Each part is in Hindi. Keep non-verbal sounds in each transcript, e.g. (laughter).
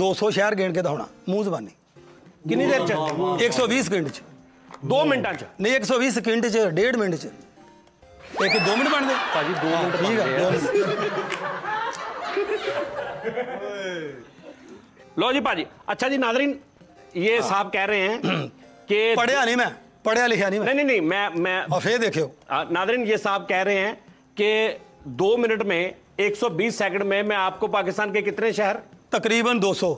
200 ਸ਼ਹਿਰ ਗਿਣ ਕੇ के ਮੂੰਹ ਜ਼ਬਾਨੀ ਕਿੰਨੀ ਦੇਰ ਚ 120 ਸਕਿੰਟ ਚ 2 ਮਿੰਟਾਂ ਚ ਨਹੀਂ 120 ਸਕਿੰਟ ਚ 1.5 ਮਿੰਟ ਚ ਇੱਕ 2 ਮਿੰਟ ਬਣਦੇ ਭਾਜੀ 2 ਮਿੰਟ ਠੀਕ लो जी भाजी अच्छा जी नादरीन ये हाँ। साहब कह रहे हैं कि (clears throat) पढ़िया नहीं मैं पढ़िया लिखा नहीं मैं नहीं नहीं, मैं मैं फिर देखियो नादरीन ये साहब कह रहे हैं कि दो मिनट में 120 सेकंड में मैं आपको पाकिस्तान के कितने शहर तकरीबन 200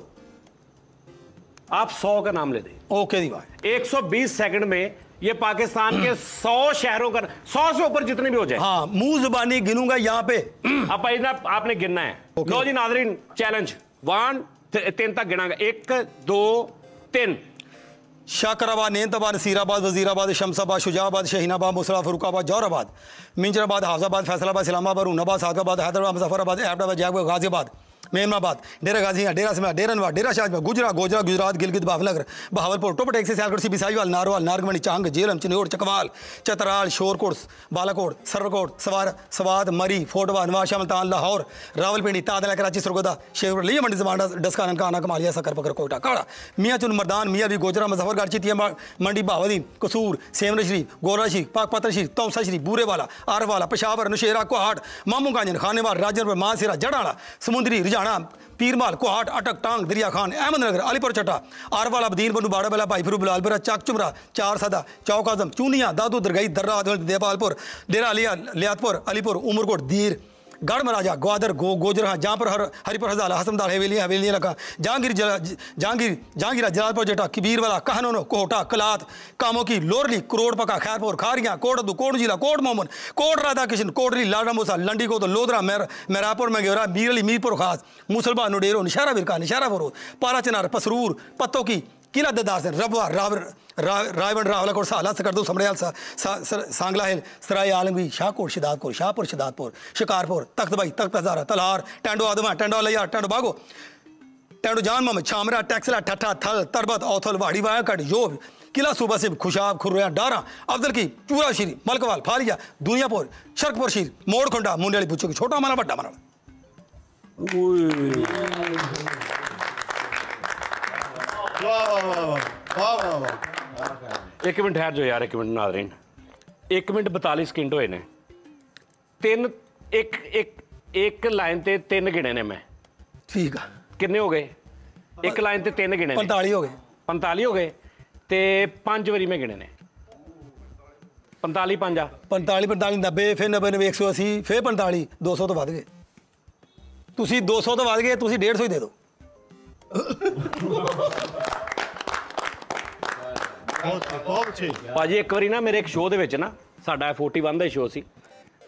आप 100 का नाम ले दें ओके दीवार 120 सेकंड में ये पाकिस्तान के 100 शहरों का 100 से ऊपर जितने भी हो जाए हाँ मुंह जुबानी गिनूंगा यहाँ पे आप ना आपने गिनना है okay. लो जी नादरीन चैलेंज वन तीन तक गिनागा एक दो तीन शाकराबाद नेंताबाद नसीराबाद वजीराबाद शमसाबाद शुजाबाद शहीनाबाद मुसरा फरुखाबाद जौराबाद मिंजराबाद हाफजाबाद फैसलाबाद इस्लामाबाद उन्नाबाद सागाबाद हैदराबाद मुजफ्फराबाद एबटाबाद जयपुर गाजियाबाद मेमाबाद डेरा गाजिया डेरा समा डेरनवा डेरा शाहजमा गुजरा गोजरा गुजरात गिलगित बावनगर बहावलपुर टोपटेक से सियालकोट बिसाईवाल नारवाल नारगमणी चांग जेलम चिन्हौड़ चकवाल चतराल शोरकोट बालाकोट सरकोट सवार सवाद मरी फोटवा नवाज मल्तान लाहौर रावलपिंडी तादला कराची सरगोदा शेखपुर लिया मंडी जमाना डस्का ननकाना कमालिया सकर पकर कोटा काड़ा मियाँ चुन मरदान मियाँ भी गोजरा मुजफ्फरगढ़ चितिया मंडी बावली कसूर सेमर श्री गोरा श्री पाकपत्र श्री तौसा श्री बूरेवाला आरवाला पेशावर नशेरा कोहाट मामू गांजन खानेवाल राजनपुर मानसिरा जड़ाला समुद्री हरियाणा पीरमाल कुहाट अटक टांग दरिया खान अहमदनगर अलीपुर चटा आरवाला बदीन बनू बाड़ाबेला भाईपुरू बिलालपुरा चाक चुमरा चार सदा चौक आजम चूनिया दादू दरगई दर्रा देपालपुर डेरा लिया लियातपुर अलीपुर उमरकोट दीर गढ़ महाराजा ग्वादर गो गोजरा हाँ, जहाँ पर हर हरिपुर हजाला हसमदार हवेली हवेली लगा जहांगीर जला जहांगीर जहांगीरा जलालपुर कबीर वाला कहनोनो कोहटा कलात कामोकी लोरली करोड़पका खैरपुर खारियाँ कोटदू कोट जिला कोट मोमन कोट राधा कृष्ण कोटली लाडा मूसा लंडी गोद लोधरा मैर मैरापुर मैगेरा मीरली मीरपुर खास मुसलबा नुडेरो निशारा बिरका निशारा बरो पारा चिनार पसरूर पत्तों की किला ददासन रबवा राव रायवण रावला कोर साला सकरदू समड़याल सा, सा, सा सांगला हिल सराय आलमगी शाहकोट शिदातपुर शाहपुर शिदातपुर शिकारपुर तख्तबाई तख्त हजारा तलहार टेंडो आदमा टेंडो लिया टेंडो बागो टेंडो जान मम छामरा टैक्सला ठट्ठा थल तरबत औथल वाड़ी वायाकट योब किला सूबा से खुशाब खुर्रिया डारा अफजल की चूरा श्री मलकवाल फालिया दुनियापुर शर्कपुर शीर मोड़ मुंडेली पूछो छोटा माना बड्डा माना ओए ਵਾਹ ਵਾਹ ਵਾਹ ਇੱਕ ਮਿੰਟ ਠਹਿਰ ਜਾਓ ਯਾਰ ਇੱਕ ਮਿੰਟ ਨਾਜ਼ਰੀਨ 1 ਮਿੰਟ 42 ਸਕਿੰਟ ਹੋਏ ਨੇ ਤਿੰਨ ਇੱਕ ਇੱਕ ਇੱਕ ਲਾਈਨ ਤੇ ਤਿੰਨ ਗਿਣੇ ਨੇ ਮੈਂ ਠੀਕ ਆ ਕਿੰਨੇ ਹੋ ਗਏ ਇੱਕ ਲਾਈਨ ਤੇ ਤਿੰਨ ਗਿਣੇ ਨੇ 45 ਹੋ ਗਏ 45 ਹੋ ਗਏ ਤੇ ਪੰਜ ਵਾਰੀ ਮੈਂ ਗਿਣੇ ਨੇ 45 5 ਆ 45 45 90 ਫਿਰ 90 90 180 ਫੇਰ 45 200 ਤੋਂ ਵੱਧ ਗਏ ਤੁਸੀਂ 200 ਤੋਂ ਵੱਧ ਗਏ ਤੁਸੀਂ 150 ਹੀ ਦੇ ਦਿਓ ਭਾਜੀ ਇੱਕ ਵਾਰੀ ਨਾ ਮੇਰੇ ਇੱਕ ਸ਼ੋਅ ਦੇ ਵਿੱਚ ਨਾ ਸਾਡਾ 41 ਦਾ ਸ਼ੋਅ ਸੀ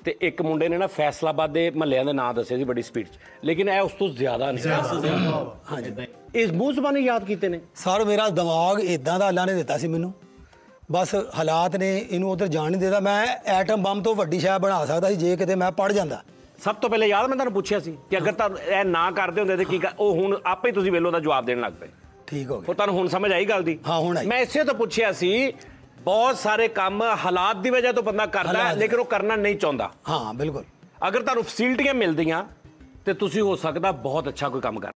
ਤੇ ਇੱਕ ਮੁੰਡੇ ਨੇ ਨਾ ਫੈਸਲਾਬਾਦ ਦੇ ਮਹੱਲਿਆਂ ਦੇ ਨਾਂ ਦੱਸੇ ਸੀ ਬੜੀ ਸਪੀਡ 'ਚ ਲੇਕਿਨ ਇਹ ਉਸ ਤੋਂ ਜ਼ਿਆਦਾ ਨਹੀਂ ਹਾਂਜੀ ਇਸ ਮੂੰਹ ਜ਼ਬਾਨੀ ਯਾਦ ਕੀਤੇ ਨੇ ਸਰ ਮੇਰਾ ਦਿਮਾਗ ਇਦਾਂ ਦਾ ਅੱਲਾ ਨੇ ਦਿੱਤਾ ਸੀ ਮੈਨੂੰ ਬਸ ਹਾਲਾਤ ਨੇ ਇਹਨੂੰ ਉਧਰ ਜਾਣ ਨਹੀਂ ਦੇਦਾ ਮੈਂ ਐਟਮ ਬੰਬ ਤੋਂ ਵੱਡੀ ਸ਼ਾਇ ਬਣਾ ਸਕਦਾ ਸੀ ਜੇ ਕਿਤੇ ਮੈਂ ਪੜ ਜਾਂਦਾ ਸਭ ਤੋਂ ਪਹਿਲੇ ਯਾਦ ਮੈਂ ਤੁਹਾਨੂੰ ਪੁੱਛਿਆ ਸੀ ਕਿ ਅਗਰ ਤਾਂ ਇਹ ਨਾ ਕਰਦੇ ਹੁੰਦੇ ਤੇ ਕੀ ਉਹ ਹੁਣ ਆਪੇ ਤੁਸੀਂ ਵੇਲੋ ਦਾ ਜਵਾਬ ਦੇਣ ਲੱਗ ਪਏ ਠੀਕ ਹੋ ਗਿਆ ਫਿਰ ਤੁਹਾਨੂੰ ਹੁਣ ਸਮਝ ਆਈ ਗੱਲ ਦੀ ਹਾਂ ਹੁਣ ਆਈ ਮੈਂ ਇਸੇ ਤੋਂ ਪੁੱਛਿਆ ਸੀ ਬਹੁਤ ਸਾਰੇ ਕੰਮ ਹਾਲਾਤ ਦੀ ਵਜ੍ਹਾ ਤੋਂ ਬੰਦਾ ਕਰਦਾ ਲੇਕਿਨ ਉਹ ਕਰਨਾ ਨਹੀਂ ਚਾਹੁੰਦਾ ਹਾਂ ਬਿਲਕੁਲ ਅਗਰ ਤੁਹਾਨੂੰ ਫੈਸਿਲਿਟੀਆਂ ਮਿਲਦੀਆਂ ਤੇ ਤੁਸੀਂ ਹੋ ਸਕਦਾ ਬਹੁਤ ਅੱਛਾ ਕੋਈ ਕੰਮ ਕਰ